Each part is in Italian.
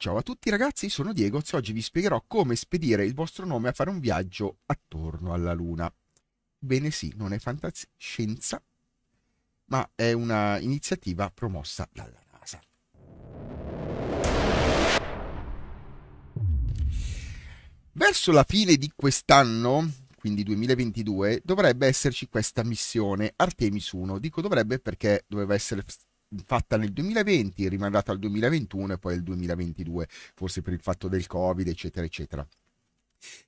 Ciao a tutti ragazzi, sono Diego e oggi vi spiegherò come spedire il vostro nome a fare un viaggio attorno alla Luna. Bene sì, non è fantascienza, ma è una iniziativa promossa dalla NASA. Verso la fine di quest'anno, quindi 2022, dovrebbe esserci questa missione Artemis 1. Dico dovrebbe perché doveva essere fatta nel 2020, rimandata al 2021 e poi al 2022, forse per il fatto del Covid, eccetera, eccetera.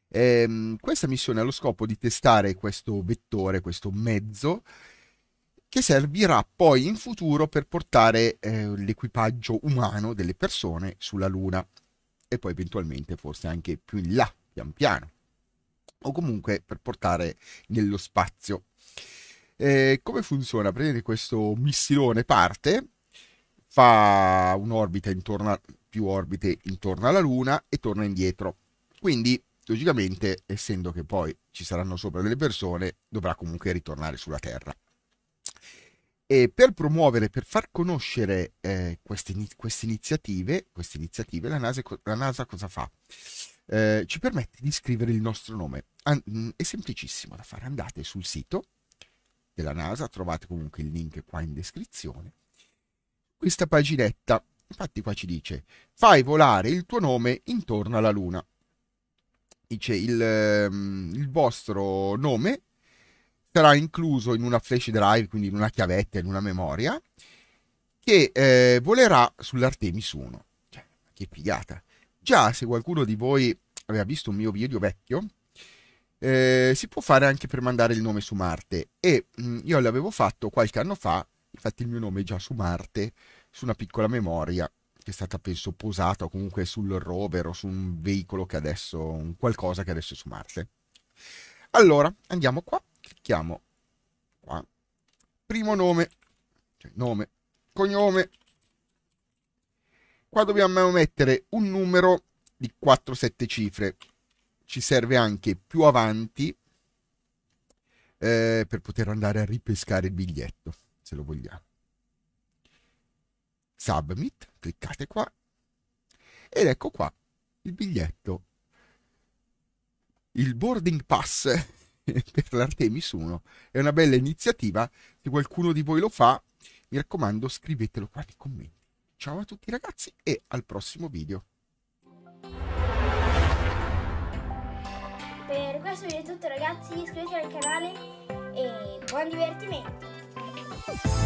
Ehm, questa missione ha lo scopo di testare questo vettore, questo mezzo, che servirà poi in futuro per portare eh, l'equipaggio umano delle persone sulla Luna e poi eventualmente forse anche più in là, pian piano, o comunque per portare nello spazio eh, come funziona? Prendete questo missilone, parte, fa un'orbita intorno a, più orbite intorno alla Luna e torna indietro. Quindi, logicamente, essendo che poi ci saranno sopra delle persone, dovrà comunque ritornare sulla Terra. E per promuovere, per far conoscere eh, queste, queste, iniziative, queste, iniziative, la NASA, la NASA cosa fa? Eh, ci permette di scrivere il nostro nome. An è semplicissimo da fare. Andate sul sito della NASA, trovate comunque il link qua in descrizione. Questa paginetta, infatti qua ci dice, fai volare il tuo nome intorno alla Luna. Dice il, ehm, il vostro nome sarà incluso in una flash drive, quindi in una chiavetta, in una memoria, che eh, volerà sull'Artemis 1. Cioè, che figata. Già, se qualcuno di voi aveva visto un mio video vecchio, eh, si può fare anche per mandare il nome su Marte e mh, mm, io l'avevo fatto qualche anno fa, infatti il mio nome è già su Marte, su una piccola memoria che è stata penso posata o comunque sul rover o su un veicolo che adesso, un qualcosa che adesso è su Marte. Allora, andiamo qua, clicchiamo qua, primo nome, cioè nome, cognome, qua dobbiamo mettere un numero di 4-7 cifre, ci serve anche più avanti eh, per poter andare a ripescare il biglietto, se lo vogliamo. Submit, cliccate qua ed ecco qua il biglietto, il boarding pass per l'Artemis 1. È una bella iniziativa, se qualcuno di voi lo fa, mi raccomando scrivetelo qua nei commenti. Ciao a tutti ragazzi e al prossimo video. questo video è tutto ragazzi, iscrivetevi al canale e buon divertimento!